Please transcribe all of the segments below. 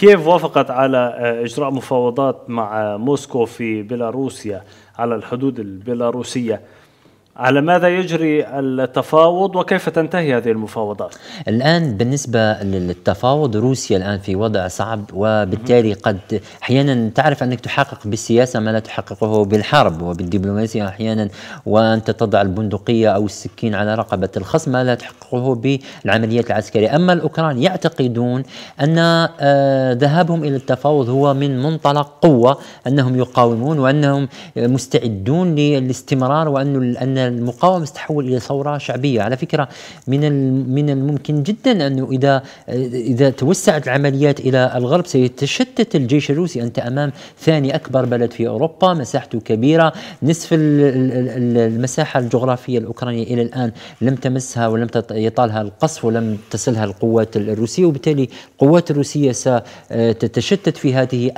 كيف وافقت على آه، اجراء مفاوضات مع موسكو في بيلاروسيا على الحدود البيلاروسيه على ماذا يجري التفاوض وكيف تنتهي هذه المفاوضات؟ الآن بالنسبة للتفاوض روسيا الآن في وضع صعب وبالتالي قد أحيانا تعرف أنك تحقق بالسياسة ما لا تحققه بالحرب وبالدبلوماسية أحيانا وأنت تضع البندقية أو السكين على رقبة الخصم ما لا تحققه بالعمليات العسكرية أما الأوكران يعتقدون أن آه، ذهابهم إلى التفاوض هو من منطلق قوة أنهم يقاومون وأنهم مستعدون للاستمرار وأن المقاومه ستتحول الى ثوره شعبيه على فكره من من الممكن جدا انه اذا اذا توسعت العمليات الى الغرب سيتشتت الجيش الروسي انت امام ثاني اكبر بلد في اوروبا مساحته كبيره نصف المساحه الجغرافيه الاوكرانيه الى الان لم تمسها ولم يطالها القصف ولم تصلها القوات الروسيه وبالتالي القوات الروسيه ستتشتت آه، في هذه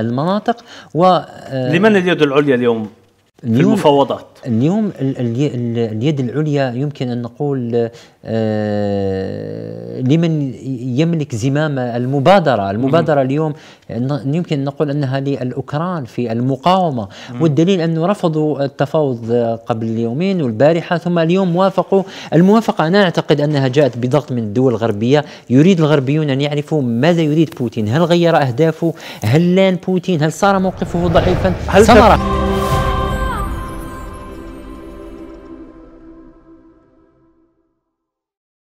المناطق و آه، لمن اليد العليا اليوم اليوم المفاوضات اليوم اليد العليا يمكن ان نقول آه، لمن يملك زمام المبادره، المبادره اليوم يمكن ان نقول انها للاوكران في المقاومه والدليل انه رفضوا التفاوض قبل يومين والبارحه ثم اليوم وافقوا، الموافقه انا اعتقد انها جاءت بضغط من الدول الغربيه، يريد الغربيون ان يعرفوا ماذا يريد بوتين، هل غير اهدافه؟ هل لان بوتين؟ هل صار موقفه ضعيفا؟ هل ثمره